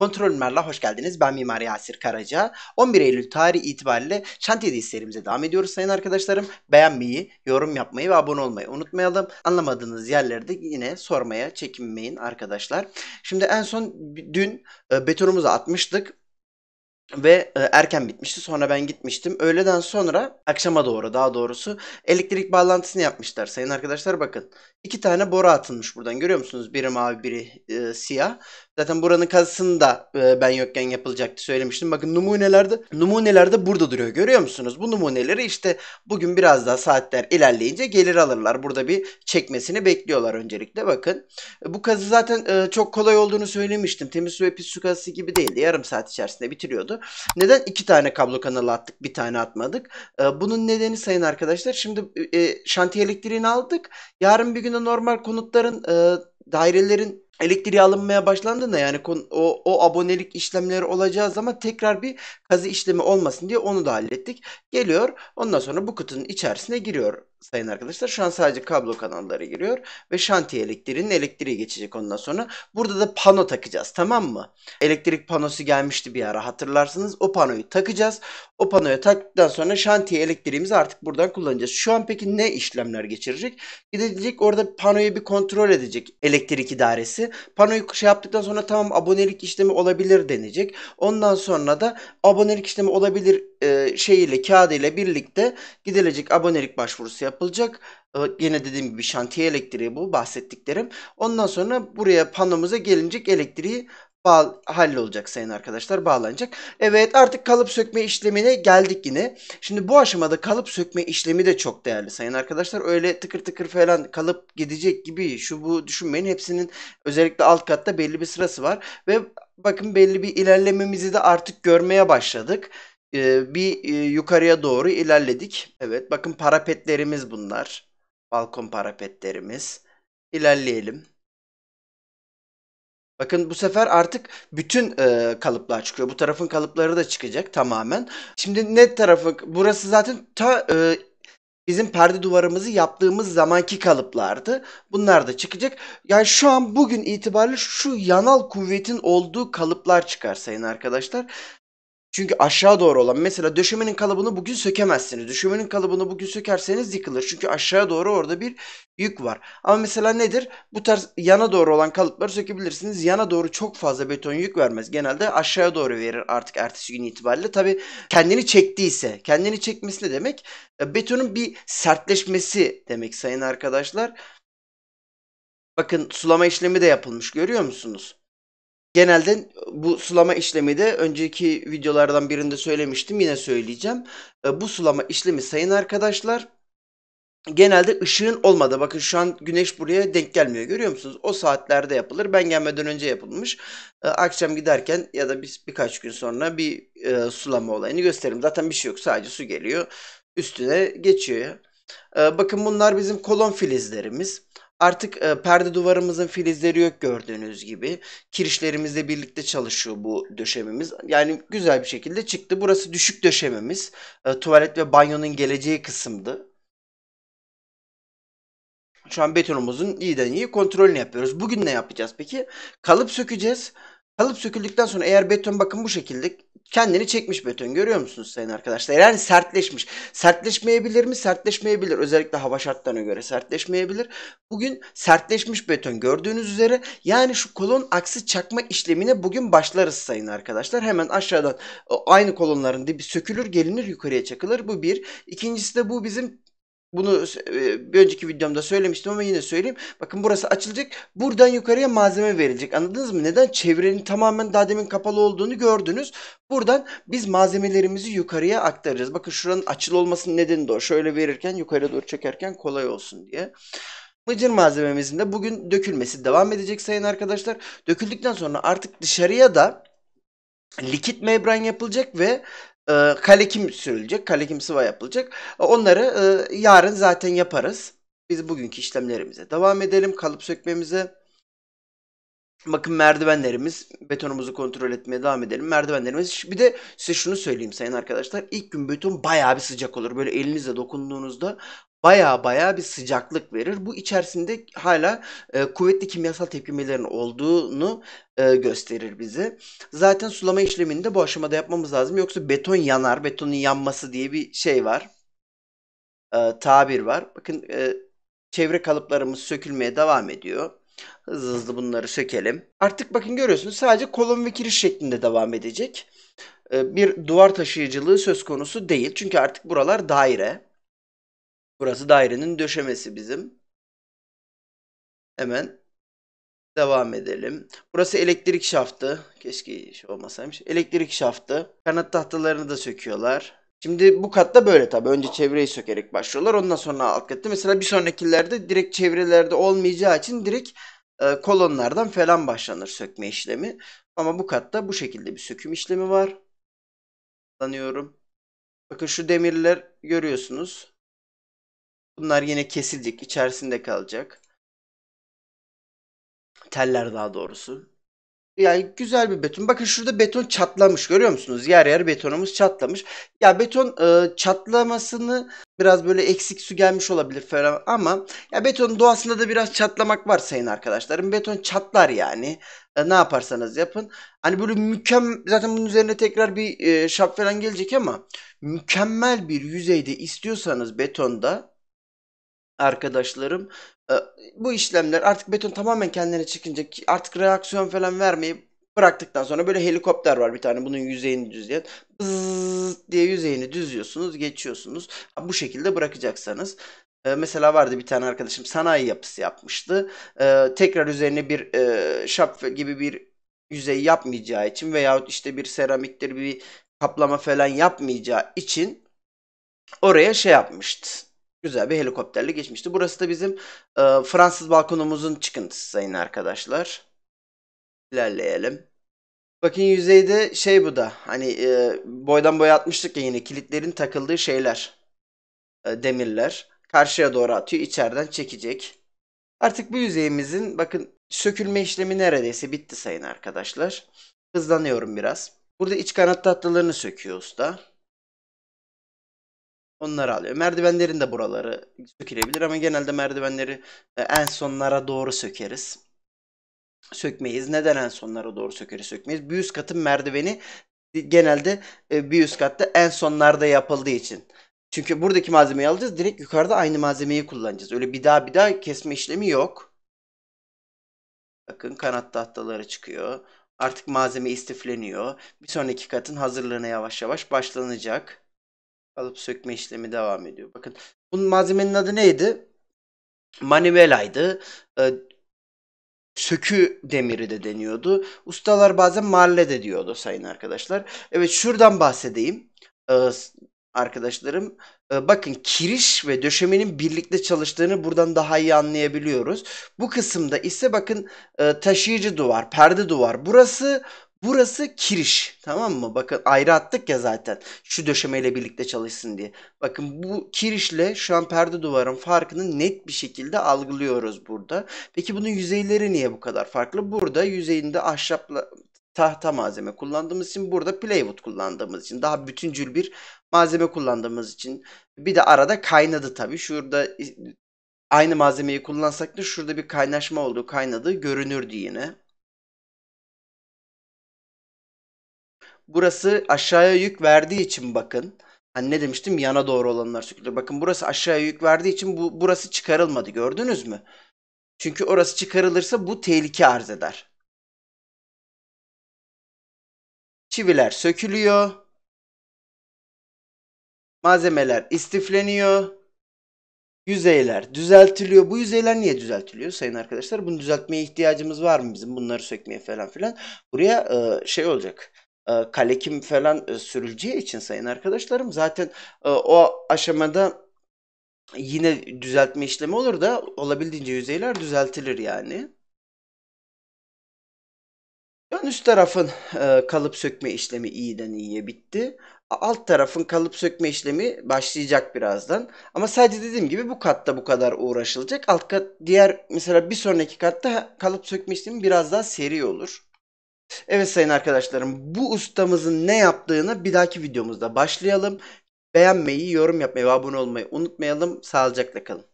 Kontrol Mimarlığa hoş geldiniz. Ben Mimar Yasir Karaca. 11 Eylül tarihi itibariyle şantiyede hislerimize devam ediyoruz sayın arkadaşlarım. Beğenmeyi, yorum yapmayı ve abone olmayı unutmayalım. Anlamadığınız yerleri de yine sormaya çekinmeyin arkadaşlar. Şimdi en son dün e, betonumuzu atmıştık ve e, erken bitmişti. Sonra ben gitmiştim. Öğleden sonra akşama doğru daha doğrusu elektrik bağlantısını yapmışlar sayın arkadaşlar bakın. iki tane boru atılmış buradan görüyor musunuz? Biri mavi biri e, siyah Zaten buranın kazısını da e, ben yokken yapılacaktı söylemiştim. Bakın numunelerde numunelerde burada duruyor görüyor musunuz? Bu numuneleri işte bugün biraz daha saatler ilerleyince gelir alırlar. Burada bir çekmesini bekliyorlar öncelikle bakın. E, bu kazı zaten e, çok kolay olduğunu söylemiştim. Temiz su ve pis su kazısı gibi değildi. Yarım saat içerisinde bitiriyordu. Neden iki tane kablo kanalı attık bir tane atmadık? E, bunun nedeni sayın arkadaşlar şimdi e, şantiye elektriğini aldık. Yarın bir günde normal konutların e, dairelerin elektriği alınmaya başlandığında yani o, o abonelik işlemleri olacağı zaman tekrar bir kazı işlemi olmasın diye onu da hallettik. Geliyor ondan sonra bu kutunun içerisine giriyor sayın arkadaşlar. Şu an sadece kablo kanalları giriyor ve şantiye elektriğinin elektriği geçecek ondan sonra. Burada da pano takacağız tamam mı? Elektrik panosu gelmişti bir ara hatırlarsınız. O panoyu takacağız. O panoyu taktıktan sonra şantiye elektriğimizi artık buradan kullanacağız. Şu an peki ne işlemler geçirecek? Gidecek orada panoyu bir kontrol edecek elektrik idaresi. Panoyu şey yaptıktan sonra tamam abonelik işlemi olabilir denecek. Ondan sonra da abonelik işlemi olabilir e, kağıdı ile birlikte gidilecek abonelik başvurusu yapılacak. E, yine dediğim gibi şantiye elektriği bu bahsettiklerim. Ondan sonra buraya panomuza gelinecek elektriği bağ olacak sayın arkadaşlar bağlanacak. Evet artık kalıp sökme işlemine geldik yine. Şimdi bu aşamada kalıp sökme işlemi de çok değerli sayın arkadaşlar. Öyle tıkır tıkır falan kalıp gidecek gibi şu bu düşünmeyin. Hepsinin özellikle alt katta belli bir sırası var ve bakın belli bir ilerlememizi de artık görmeye başladık e, bir e, yukarıya doğru ilerledik. Evet bakın parapetlerimiz bunlar. Balkon parapetlerimiz. İlerleyelim. Bakın bu sefer artık bütün e, kalıplar çıkıyor. Bu tarafın kalıpları da çıkacak tamamen. Şimdi ne tarafı? Burası zaten ta e, bizim perde duvarımızı yaptığımız zamanki kalıplardı. Bunlar da çıkacak. Yani şu an bugün itibariyle şu yanal kuvvetin olduğu kalıplar çıkar sayın arkadaşlar. Çünkü aşağı doğru olan mesela döşemenin kalıbını bugün sökemezsiniz. Döşemenin kalıbını bugün sökerseniz yıkılır. Çünkü aşağı doğru orada bir yük var. Ama mesela nedir? Bu tarz yana doğru olan kalıpları sökebilirsiniz. Yana doğru çok fazla beton yük vermez. Genelde aşağı doğru verir artık ertesi gün itibariyle. Tabi kendini çektiyse, kendini çekmesi ne demek? E, betonun bir sertleşmesi demek sayın arkadaşlar. Bakın sulama işlemi de yapılmış görüyor musunuz? Genelde bu sulama işlemi de önceki videolardan birinde söylemiştim yine söyleyeceğim. E, bu sulama işlemi sayın arkadaşlar genelde ışığın olmadı. Bakın şu an güneş buraya denk gelmiyor görüyor musunuz? O saatlerde yapılır. Ben gelmeden önce yapılmış. E, akşam giderken ya da biz birkaç gün sonra bir e, sulama olayını gösteririm. Zaten bir şey yok sadece su geliyor üstüne geçiyor. Bakın bunlar bizim kolon filizlerimiz. Artık e, perde duvarımızın filizleri yok gördüğünüz gibi. Kirişlerimizle birlikte çalışıyor bu döşememiz. Yani güzel bir şekilde çıktı. Burası düşük döşememiz. E, tuvalet ve banyonun geleceği kısımdı. Şu an betonumuzun iyiden iyi kontrolünü yapıyoruz. Bugün ne yapacağız peki? Kalıp sökeceğiz. Kalıp söküldükten sonra eğer beton bakın bu şekilde kendini çekmiş beton görüyor musunuz sayın arkadaşlar? Yani sertleşmiş. Sertleşmeyebilir mi? Sertleşmeyebilir. Özellikle hava şartlarına göre sertleşmeyebilir. Bugün sertleşmiş beton gördüğünüz üzere yani şu kolon aksi çakma işlemine bugün başlarız sayın arkadaşlar. Hemen aşağıdan aynı kolonların dibi sökülür gelinir yukarıya çakılır. Bu bir. İkincisi de bu bizim bunu e, bir önceki videomda söylemiştim ama yine söyleyeyim. Bakın burası açılacak. Buradan yukarıya malzeme verilecek. Anladınız mı? Neden? Çevrenin tamamen daha demin kapalı olduğunu gördünüz. Buradan biz malzemelerimizi yukarıya aktaracağız. Bakın şuranın açılı olmasının nedeni de o. Şöyle verirken yukarı doğru çekerken kolay olsun diye. Mıcır malzememizin de bugün dökülmesi devam edecek sayın arkadaşlar. Döküldükten sonra artık dışarıya da likit membran yapılacak ve e, ee, kalekim sürülecek, kalekim sıva yapılacak. Ee, onları e, yarın zaten yaparız. Biz bugünkü işlemlerimize devam edelim. Kalıp sökmemize Bakın merdivenlerimiz, betonumuzu kontrol etmeye devam edelim. Merdivenlerimiz, bir de size şunu söyleyeyim sayın arkadaşlar. İlk gün beton bayağı bir sıcak olur. Böyle elinizle dokunduğunuzda baya baya bir sıcaklık verir. Bu içerisinde hala e, kuvvetli kimyasal tepkimelerin olduğunu e, gösterir bize. Zaten sulama işlemini de bu aşamada yapmamız lazım. Yoksa beton yanar, betonun yanması diye bir şey var. E, tabir var. Bakın e, çevre kalıplarımız sökülmeye devam ediyor. Hızlı hızlı bunları sökelim. Artık bakın görüyorsunuz sadece kolon ve kiriş şeklinde devam edecek. Ee, bir duvar taşıyıcılığı söz konusu değil. Çünkü artık buralar daire. Burası dairenin döşemesi bizim. Hemen devam edelim. Burası elektrik şaftı. Keşke şey olmasaymış. Elektrik şaftı. Kanat tahtalarını da söküyorlar. Şimdi bu katta böyle tabi. Önce çevreyi sökerek başlıyorlar. Ondan sonra alt katta. Mesela bir sonrakilerde direkt çevrelerde olmayacağı için direkt e, kolonlardan falan başlanır sökme işlemi. Ama bu katta bu şekilde bir söküm işlemi var. Sanıyorum. Bakın şu demirler görüyorsunuz. Bunlar yine kesilecek. içerisinde kalacak. Teller daha doğrusu. Yani güzel bir beton. Bakın şurada beton çatlamış görüyor musunuz? Yer yer betonumuz çatlamış. Ya beton e, çatlamasını biraz böyle eksik su gelmiş olabilir falan ama ya beton doğasında da biraz çatlamak var sayın arkadaşlarım. Beton çatlar yani. E, ne yaparsanız yapın. Hani böyle mükemmel zaten bunun üzerine tekrar bir e, şap falan gelecek ama mükemmel bir yüzeyde istiyorsanız betonda arkadaşlarım. Ee, bu işlemler artık beton tamamen kendine çıkınca artık reaksiyon falan vermeyi bıraktıktan sonra böyle helikopter var bir tane bunun yüzeyini düzleyen. diye yüzeyini düzüyorsunuz, geçiyorsunuz. Bu şekilde bırakacaksanız. Ee, mesela vardı bir tane arkadaşım sanayi yapısı yapmıştı. Ee, tekrar üzerine bir e, şap gibi bir yüzey yapmayacağı için veyahut işte bir seramiktir bir kaplama falan yapmayacağı için oraya şey yapmıştı Güzel bir helikopterle geçmişti. Burası da bizim e, Fransız balkonumuzun çıkıntısı sayın arkadaşlar. İlerleyelim. Bakın yüzeyde şey bu da hani e, boydan boya atmıştık ya yine kilitlerin takıldığı şeyler. E, demirler. Karşıya doğru atıyor içeriden çekecek. Artık bu yüzeyimizin bakın sökülme işlemi neredeyse bitti sayın arkadaşlar. Hızlanıyorum biraz. Burada iç kanat tatlılarını söküyor usta. Onları alıyor. Merdivenlerin de buraları sökülebilir ama genelde merdivenleri e, en sonlara doğru sökeriz. Sökmeyiz. Neden en sonlara doğru sökeriz sökmeyiz? Bir üst katın merdiveni genelde e, bir üst katta en sonlarda yapıldığı için. Çünkü buradaki malzemeyi alacağız. Direkt yukarıda aynı malzemeyi kullanacağız. Öyle bir daha bir daha kesme işlemi yok. Bakın kanat tahtaları çıkıyor. Artık malzeme istifleniyor. Bir sonraki katın hazırlığına yavaş yavaş başlanacak. Alıp sökme işlemi devam ediyor. Bakın bunun malzemenin adı neydi? Manivelaydı. Ee, sökü demiri de deniyordu. Ustalar bazen mahalle de diyordu sayın arkadaşlar. Evet şuradan bahsedeyim. Ee, arkadaşlarım. Ee, bakın kiriş ve döşemenin birlikte çalıştığını buradan daha iyi anlayabiliyoruz. Bu kısımda ise bakın ee, taşıyıcı duvar, perde duvar. Burası Burası kiriş. Tamam mı? Bakın ayrı attık ya zaten. Şu döşemeyle birlikte çalışsın diye. Bakın bu kirişle şu an perde duvarın farkını net bir şekilde algılıyoruz burada. Peki bunun yüzeyleri niye bu kadar farklı? Burada yüzeyinde ahşapla tahta malzeme kullandığımız için burada playwood kullandığımız için daha bütüncül bir malzeme kullandığımız için bir de arada kaynadı tabii. Şurada aynı malzemeyi kullansak da şurada bir kaynaşma olduğu kaynadığı görünürdü yine. Burası aşağıya yük verdiği için bakın. Hani ne demiştim yana doğru olanlar sökülür. Bakın burası aşağıya yük verdiği için bu burası çıkarılmadı gördünüz mü? Çünkü orası çıkarılırsa bu tehlike arz eder. Çiviler sökülüyor. Malzemeler istifleniyor. Yüzeyler düzeltiliyor. Bu yüzeyler niye düzeltiliyor sayın arkadaşlar? Bunu düzeltmeye ihtiyacımız var mı bizim? Bunları sökmeye falan filan. Buraya e, şey olacak. E, kalekim falan e, sürüleceği için sayın arkadaşlarım zaten e, o aşamada yine düzeltme işlemi olur da olabildiğince yüzeyler düzeltilir yani. Ön üst tarafın kalıp sökme işlemi iyiden iyiye bitti. Alt tarafın kalıp sökme işlemi başlayacak birazdan. Ama sadece dediğim gibi bu katta bu kadar uğraşılacak. Alt kat diğer mesela bir sonraki katta kalıp sökme işlemi biraz daha seri olur. Evet sayın arkadaşlarım bu ustamızın ne yaptığını bir dahaki videomuzda başlayalım. Beğenmeyi, yorum yapmayı ve abone olmayı unutmayalım. Sağlıcakla kalın.